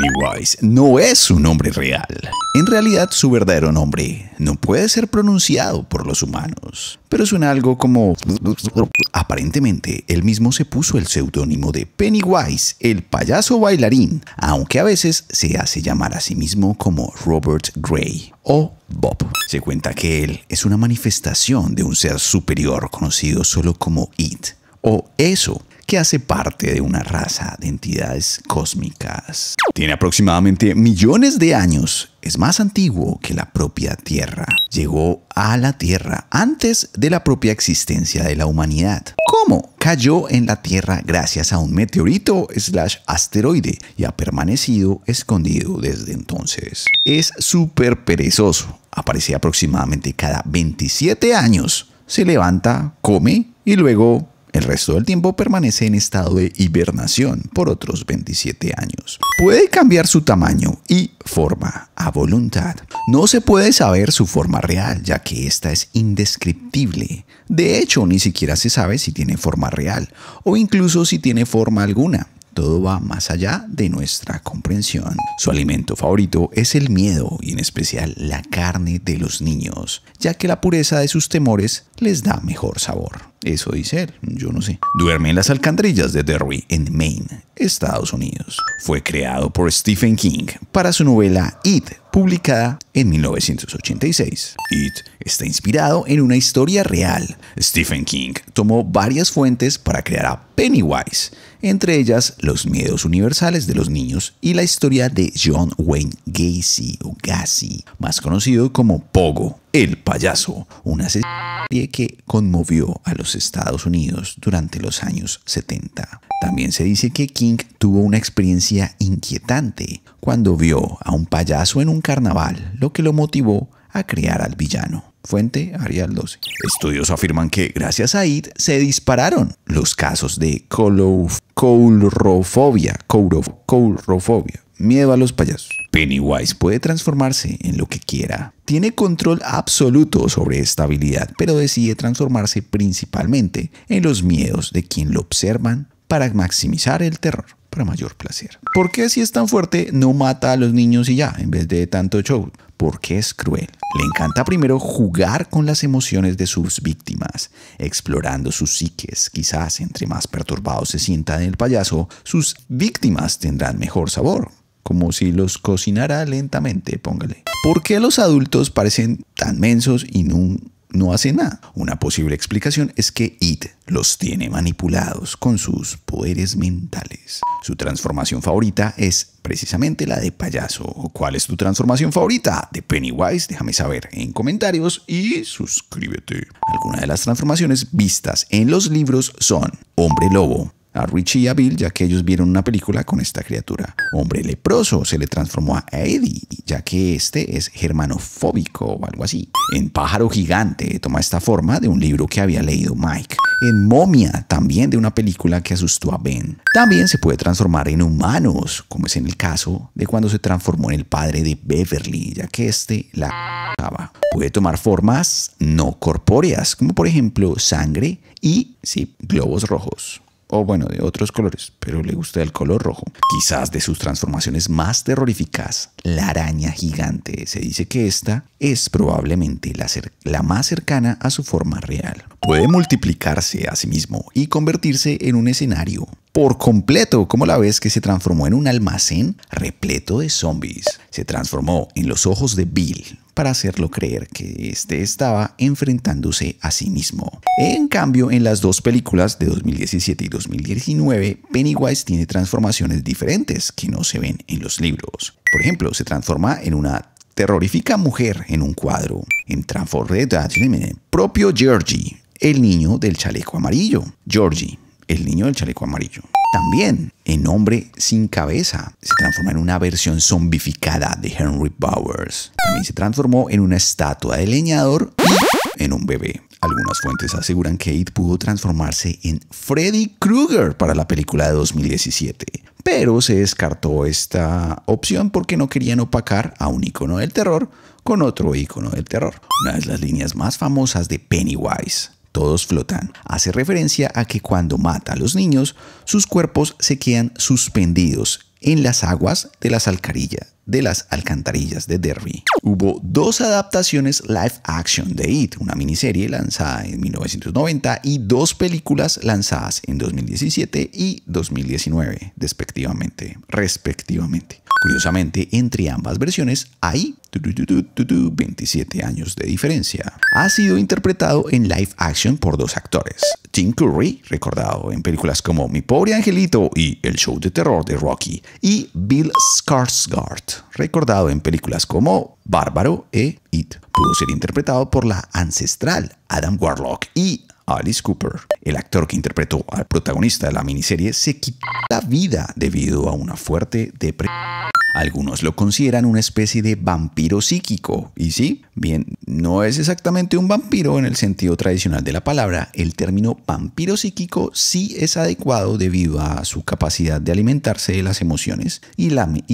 Pennywise no es un nombre real. En realidad su verdadero nombre no puede ser pronunciado por los humanos, pero suena algo como... Aparentemente, él mismo se puso el seudónimo de Pennywise, el payaso bailarín, aunque a veces se hace llamar a sí mismo como Robert Gray o Bob. Se cuenta que él es una manifestación de un ser superior conocido solo como It, o eso, que hace parte de una raza de entidades cósmicas. Tiene aproximadamente millones de años, es más antiguo que la propia Tierra. Llegó a la Tierra antes de la propia existencia de la humanidad. ¿Cómo? Cayó en la Tierra gracias a un meteorito slash asteroide y ha permanecido escondido desde entonces. Es súper perezoso. Aparece aproximadamente cada 27 años. Se levanta, come y luego el resto del tiempo permanece en estado de hibernación por otros 27 años. Puede cambiar su tamaño y forma a voluntad. No se puede saber su forma real, ya que esta es indescriptible. De hecho, ni siquiera se sabe si tiene forma real o incluso si tiene forma alguna. Todo va más allá de nuestra comprensión. Su alimento favorito es el miedo y en especial la carne de los niños, ya que la pureza de sus temores les da mejor sabor. Eso dice él, yo no sé. Duerme en las alcantarillas de Derry, en Maine, Estados Unidos. Fue creado por Stephen King para su novela It, publicada en 1986. It está inspirado en una historia real. Stephen King tomó varias fuentes para crear a Pennywise, entre ellas los miedos universales de los niños y la historia de John Wayne Gacy, o Gacy, más conocido como Pogo el payaso, una serie que conmovió a los Estados Unidos durante los años 70. También se dice que King tuvo una experiencia inquietante cuando vio a un payaso en un carnaval, lo que lo motivó a crear al villano. Fuente Arial 12. Estudios afirman que gracias a IT se dispararon los casos de coulrofobia, Miedo a los payasos. Pennywise puede transformarse en lo que quiera. Tiene control absoluto sobre esta habilidad, pero decide transformarse principalmente en los miedos de quien lo observan para maximizar el terror para mayor placer. ¿Por qué si es tan fuerte no mata a los niños y ya, en vez de tanto show? Porque es cruel. Le encanta primero jugar con las emociones de sus víctimas, explorando sus psiques. Quizás entre más perturbados se sientan el payaso, sus víctimas tendrán mejor sabor, como si los cocinara lentamente, póngale. ¿Por qué los adultos parecen tan mensos y no, no hacen nada? Una posible explicación es que It los tiene manipulados con sus poderes mentales. Su transformación favorita es precisamente la de payaso. ¿Cuál es tu transformación favorita? De Pennywise, déjame saber en comentarios y suscríbete. Algunas de las transformaciones vistas en los libros son Hombre Lobo, a Richie y a Bill ya que ellos vieron una película con esta criatura. Hombre leproso se le transformó a Eddie ya que este es germanofóbico o algo así. En pájaro gigante toma esta forma de un libro que había leído Mike. En momia también de una película que asustó a Ben. También se puede transformar en humanos como es en el caso de cuando se transformó en el padre de Beverly ya que este la Puede tomar formas no corpóreas como por ejemplo sangre y sí, globos rojos o bueno, de otros colores, pero le gusta el color rojo. Quizás de sus transformaciones más terroríficas, la araña gigante. Se dice que esta es probablemente la, más cercana a su forma real puede multiplicarse a sí mismo y convertirse en un escenario por completo, como la vez que se transformó en un almacén repleto de zombies. Se transformó en los ojos de Bill para hacerlo creer que este estaba enfrentándose a sí mismo. En cambio, en las dos películas de 2017 y 2019, Pennywise tiene transformaciones diferentes que no se ven en los libros. Por ejemplo, se transforma en una terrorífica mujer en un cuadro. En Transformers, propio Georgie, el niño del chaleco amarillo, Georgie, el niño del chaleco amarillo. También, en Hombre sin cabeza, se transforma en una versión zombificada de Henry Bowers. También se transformó en una estatua de leñador en un bebé. Algunas fuentes aseguran que Aid pudo transformarse en Freddy Krueger para la película de 2017, pero se descartó esta opción porque no querían opacar a un icono del terror con otro icono del terror, una de las líneas más famosas de Pennywise todos flotan, hace referencia a que cuando mata a los niños, sus cuerpos se quedan suspendidos en las aguas de las alcarillas de las alcantarillas de Derby. Hubo dos adaptaciones live action de It, una miniserie lanzada en 1990 y dos películas lanzadas en 2017 y 2019, respectivamente. respectivamente. Curiosamente, entre ambas versiones hay 27 años de diferencia. Ha sido interpretado en live action por dos actores. Tim Curry, recordado en películas como Mi pobre angelito y El show de terror de Rocky, y Bill Skarsgård, recordado en películas como Bárbaro e It. Pudo ser interpretado por la ancestral Adam Warlock y Alice Cooper, el actor que interpretó al protagonista de la miniserie, se quitó la vida debido a una fuerte depresión. Algunos lo consideran una especie de vampiro psíquico, y sí, bien, no es exactamente un vampiro en el sentido tradicional de la palabra, el término vampiro psíquico sí es adecuado debido a su capacidad de alimentarse de las emociones y,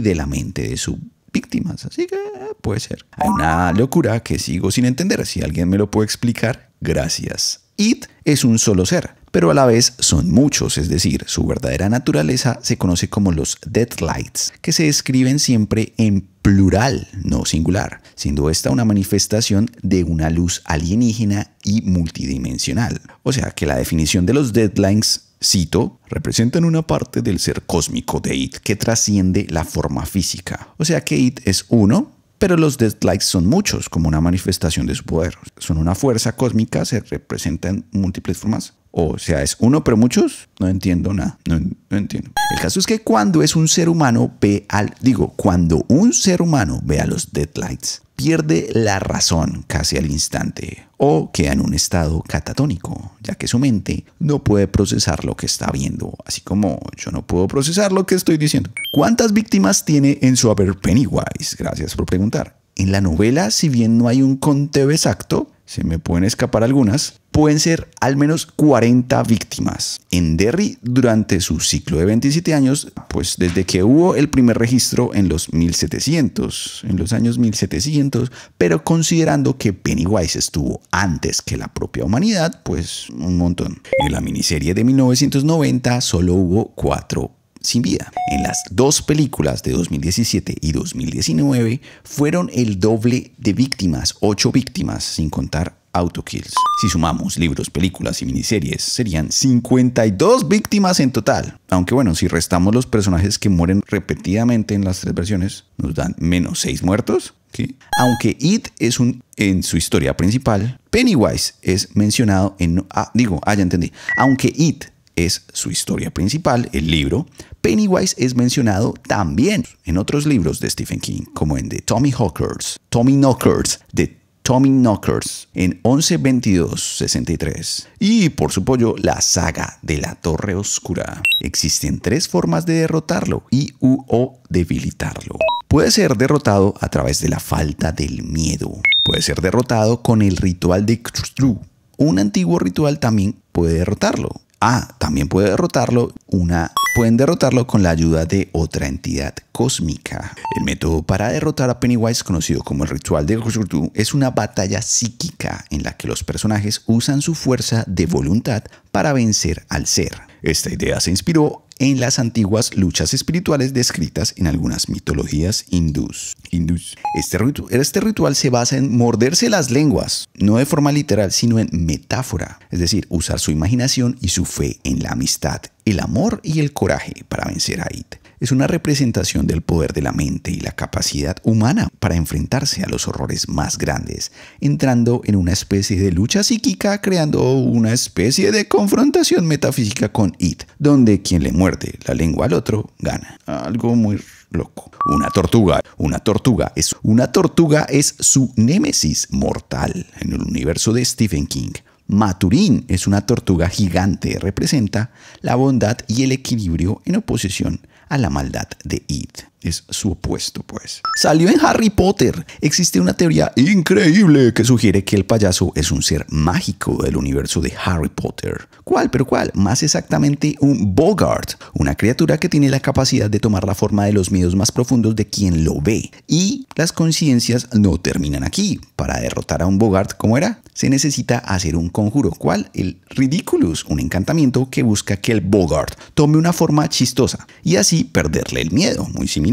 de la mente de sus víctimas. Así que eh, puede ser. Hay una locura que sigo sin entender. Si alguien me lo puede explicar, gracias. It es un solo ser, pero a la vez son muchos, es decir, su verdadera naturaleza se conoce como los Deadlights, que se escriben siempre en plural, no singular, siendo esta una manifestación de una luz alienígena y multidimensional. O sea que la definición de los Deadlines, cito, representan una parte del ser cósmico de It que trasciende la forma física. O sea que It es uno, pero los Deadlights son muchos, como una manifestación de su poder. Son una fuerza cósmica, se representan en múltiples formas. O sea, es uno pero muchos. No entiendo nada. No, no, entiendo. El caso es que cuando es un ser humano ve al... Digo, cuando un ser humano ve a los deadlights pierde la razón casi al instante o queda en un estado catatónico, ya que su mente no puede procesar lo que está viendo, así como yo no puedo procesar lo que estoy diciendo. ¿Cuántas víctimas tiene en su haber Pennywise? Gracias por preguntar. En la novela, si bien no hay un conteo exacto, se me pueden escapar algunas, pueden ser al menos 40 víctimas. En Derry, durante su ciclo de 27 años, pues desde que hubo el primer registro en los 1700, en los años 1700, pero considerando que Pennywise estuvo antes que la propia humanidad, pues un montón. En la miniserie de 1990 solo hubo 4 sin vida. En las dos películas de 2017 y 2019 fueron el doble de víctimas, 8 víctimas, sin contar autokills. Si sumamos libros, películas y miniseries, serían 52 víctimas en total. Aunque bueno, si restamos los personajes que mueren repetidamente en las tres versiones, nos dan menos 6 muertos. Aunque It es un en su historia principal, Pennywise es mencionado en ah, digo, ah ya entendí. Aunque It es su historia principal, el libro, Pennywise es mencionado también en otros libros de Stephen King, como en The Tommy Hawkers, Tommy Knockers de Tommy Knockers en 1122-63 y por su pollo la saga de la Torre Oscura. Existen tres formas de derrotarlo y o debilitarlo. Puede ser derrotado a través de la falta del miedo. Puede ser derrotado con el ritual de Cthulhu. Un antiguo ritual también puede derrotarlo. Ah, también puede derrotarlo una pueden derrotarlo con la ayuda de otra entidad cósmica. El método para derrotar a Pennywise, conocido como el ritual de Kusurtu, es una batalla psíquica en la que los personajes usan su fuerza de voluntad para vencer al ser. Esta idea se inspiró en las antiguas luchas espirituales descritas en algunas mitologías hindús. Este, este ritual se basa en morderse las lenguas, no de forma literal, sino en metáfora, es decir, usar su imaginación y su fe en la amistad, el amor y el coraje para vencer a It es una representación del poder de la mente y la capacidad humana para enfrentarse a los horrores más grandes, entrando en una especie de lucha psíquica creando una especie de confrontación metafísica con It, donde quien le muerde la lengua al otro gana. Algo muy loco. Una tortuga, una tortuga es una tortuga es su némesis mortal en el universo de Stephen King. Maturín es una tortuga gigante, representa la bondad y el equilibrio en oposición a la maldad de Id es su opuesto, pues. Salió en Harry Potter. Existe una teoría increíble que sugiere que el payaso es un ser mágico del universo de Harry Potter. ¿Cuál, pero cuál? Más exactamente un Bogart, una criatura que tiene la capacidad de tomar la forma de los miedos más profundos de quien lo ve. Y las conciencias no terminan aquí. Para derrotar a un Bogart, ¿cómo era? Se necesita hacer un conjuro. ¿Cuál? El Ridiculous, un encantamiento que busca que el Bogart tome una forma chistosa y así perderle el miedo, muy similar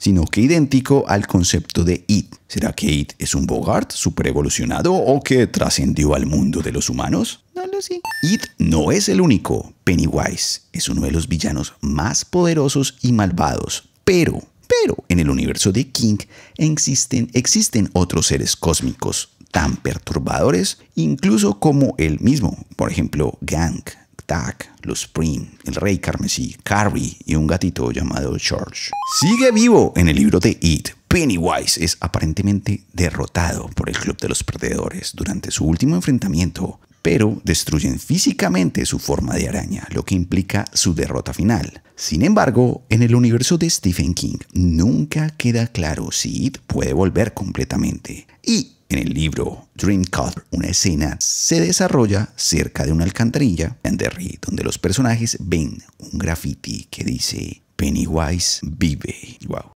sino que idéntico al concepto de It. ¿Será que It es un Bogart superevolucionado o que trascendió al mundo de los humanos? No lo sé. It no es el único. Pennywise es uno de los villanos más poderosos y malvados, pero pero en el universo de King existen, existen, otros seres cósmicos tan perturbadores, incluso como él mismo, por ejemplo, Gang, Tak, Los Spring, El Rey Carmesí, Carrie y un gatito llamado George. Sigue vivo en el libro de It. Pennywise es aparentemente derrotado por el Club de los Perdedores durante su último enfrentamiento, pero destruyen físicamente su forma de araña, lo que implica su derrota final. Sin embargo, en el universo de Stephen King nunca queda claro si It puede volver completamente. Y en el libro Dreamcatcher, una escena se desarrolla cerca de una alcantarilla en Derry, donde los personajes ven un graffiti que dice Pennywise vive. Wow.